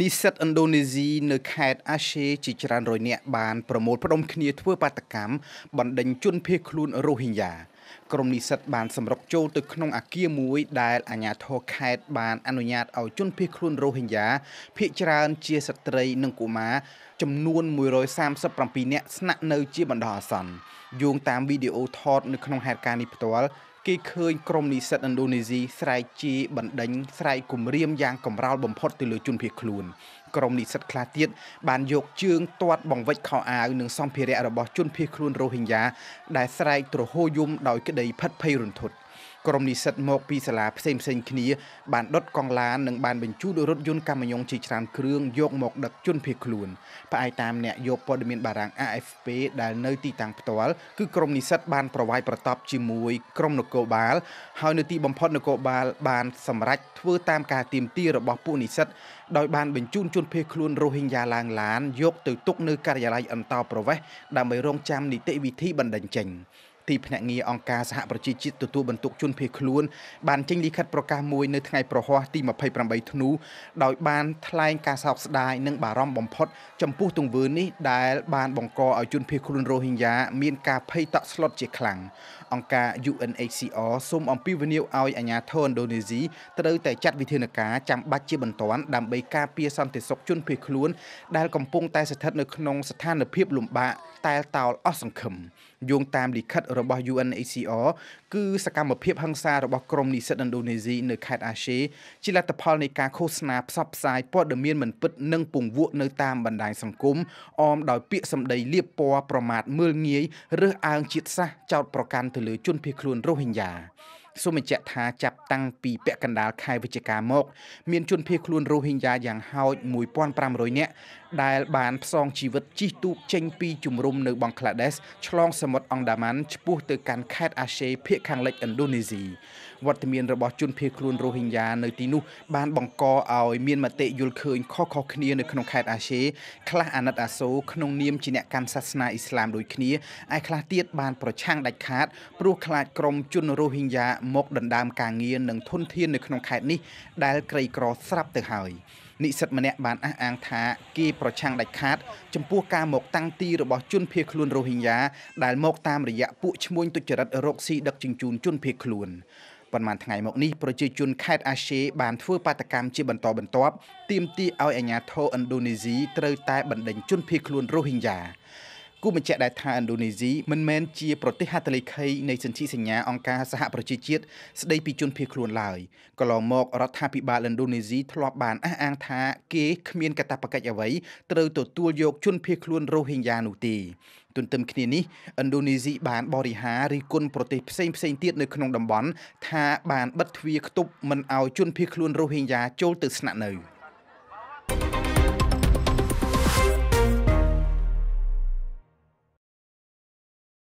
និស្សិតឥណ្ឌូនេស៊ីនៅខេត្តអាសេជាច្រើនរយនាក់បានប្រមូលផ្ដុំគ្នាធ្វើបាតកម្មបណ្ដេញជនភៀសខ្លួនរូហិង្យាក្រុមនិស្សិតបានសម្រុកចូលទៅក្នុងអាគារមួយ ដែលអាជ្ញាធរខេត្តបានអនុញ្ញាតឲ្យជនភៀសខ្លួនរូហិង្យាភៀសច្រើនជាស្ត្រីនិងកុមារចំនួន137នាក់ស្នាក់នៅជាបណ្ដោះអាសន្នយោងតាមវីដេអូថតនៅក្នុងហេតុការណ៍នេះផ្ទាល់គេឃើញក្រុមនិស្សិតឥណ្ឌូនេស៊ីស្រែកជាបណ្ដេញស្រែកគំរាមយ៉ាងកំរោលបំផុតទៅលើជនភៀសខ្លួនក្រុមនិស្សិតខ្លះទៀតបានយកជើងទាត់បង្វិចខោអាវនិងសម្ភារៈរបស់ជនភៀសខ្លួនរ៉ូហិញយ៉ាដែលស្រែកទ្រហោយំដោយក្តីភិតភ័យរន្ធត់។ក្រុមនិស្សិតមកពីសាលាផ្សេងផ្សេងគ្នាបានដុតកង់ឡាននិងបានបញ្ជូនរថយន្តកម្មញ្ញងជាច្រើនគ្រឿងយកមកដឹកជនភៀសខ្លួនផ្អែកតាមអ្នកយកព័ត៌មានបារាំង AFP ដែលនៅទីតាំងផ្ទាល់គឺក្រុមនិស្សិតបានប្រវាយប្រតប់ជាមួយក្រុមនគរបាលហើយនៅទីបំផុតនគរបាល បានសម្រេចធ្វើតាមការទាមទាររបស់ពួកនិស្សិតដោយបានបញ្ជូនជនភៀសខ្លួនរ៉ូហិង្យ៉ាឡើងឡានយកទៅទុកនៅការិយាល័យអន្តោប្រវេសន៍ដើម្បីរងចាំនីតិវិធីបណ្ដឹងចេញ។ទីភ្នាក់ងារអង្គការសហប្រជាជាតិទទួលបន្ទុកជនភៀសខ្លួនបានចេញលិខិតប្រកាសមួយនៅថ្ងៃប្រហ័សទី28ធ្នូដោយបានថ្លែងការសោកស្ដាយនិងបារម្ភបំផុតចំពោះទង្វើនេះដែលបានបង្កឲ្យជនភៀសខ្លួនរ៉ូហីញ៉ាមានការភ័យតក់ស្លុតជាខ្លាំងអង្គការ UNHCR សូមអំពាវនាវឲ្យអាជ្ញាធរឥណ្ឌូនេស៊ីត្រូវតែចាត់វិធានការចាំបាច់ជាបន្ទាន់ដើម្បីការពារសន្តិសុខជនភៀសខ្លួន ដែលកំពុងតែស្ថិតនៅក្នុងស្ថានភាពលំបាកតែលតោលអស់សង្ឃឹមយោងតាមលិខិតរបស់ UNHCR គឺ សកម្មភាពហិង្សារបស់ក្រុមនិស្សិតឥណ្ឌូនេស៊ីនៅខេត្តអាស៊េជាលទ្ធផលនៃការឃោសនាផ្សព្វផ្សាយព័ត៌មានមិនពិតនិងពង្វក់នៅតាមបណ្ដាញសង្គមអមដោយពាក្យសម្ដីលាបពណ៌ប្រមាថមើលងាយរើសអើងជាតិសាសន៍ចោទប្រកាន់ទៅលើជនភៀសខ្លួនរ៉ូហិញ៉ាសូមបញ្ជាក់ថាចាប់តាំងពីពាក់កណ្ដាលខែវិច្ឆិកាមក មានជនភៀសខ្លួនរូហិញយ៉ាយ៉ាងហោច1500នាក់ដែលបានផ្សងជីវិតជិះទូកចេញពីជំរំនៅបង់ក្លាដេសឆ្លងសមុទ្រអង់ដាម៉ាន់ឆ្ពោះទៅកាន់ខេត្តអាសេភាគខាងលិចឥណ្ឌូនេស៊ីវត្តមានរបស់ជនភៀសខ្លួនរ៉ូហិញយ៉ានៅទីនោះបានបង្កឲ្យមានមតិយល់ឃើញខុសៗគ្នានៅក្នុងខេត្តអាសេខ្លះអាណិតអាសូរក្នុងនាមជាអ្នកកាន់សាសនាអ៊ីស្លាមដូចគ្នាឯខ្លះទៀតបានប្រឆាំងដាច់ខាតព្រោះខ្លាចក្រុមជនរ៉ូហិញយ៉ាមកដណ្ដើមការងារនិងធនធាននៅក្នុងខេត្តនេះដែលក្រីក្រស្រាប់ទៅហើយនិស្សិតម្នាក់បានអះអាងថា គេប្រឆាំងដាច់ខាតចំពោះការមកតាំងទីរបស់ជនភៀសខ្លួនរ៉ូហិញយ៉ាដែលមកតាមរយៈពួកឈ្មួញទុច្ចរិតរកស៊ីដឹកជញ្ជូនជនភៀសខ្លួនប៉ុន្មានថ្ងៃមកនេះប្រជាជនខេត្តអាសេបានធ្វើបាតកម្មជាបន្តបន្ទាប់ទាមទារឲ្យអាជ្ញាធរឥណ្ឌូនេស៊ីត្រូវតែបណ្ដេញជនភៀសខ្លួនរ៉ូហីញ៉ាគូបញ្ជាក់ដែរថាឥណ្ឌូនេស៊ីមិនមែនជាប្រទេសហត្ថលេខីនៃសន្ធិសញ្ញាអង្គការសហប្រជាជាតិស្ដីពីជនភៀសខ្លួនឡើយកន្លងមករដ្ឋាភិបាលឥណ្ឌូនេស៊ីធ្លាប់បានអះអាងថាគេគ្មានកាតព្វកិច្ចអ្វីត្រូវទទួលយកជនភៀសខ្លួនរ៉ូហិង្យានោះទេទន្ទឹមគ្នានេះឥណ្ឌូនេស៊ីបានបរិហារឬគុណប្រទេសផ្សេងផ្សេងទៀតនៅក្នុងតំបន់ថាបានបិទទ្វារគប់មិនឲ្យជនភៀសខ្លួនរ៉ូហិង្យាចូលទៅស្នាក់នៅ។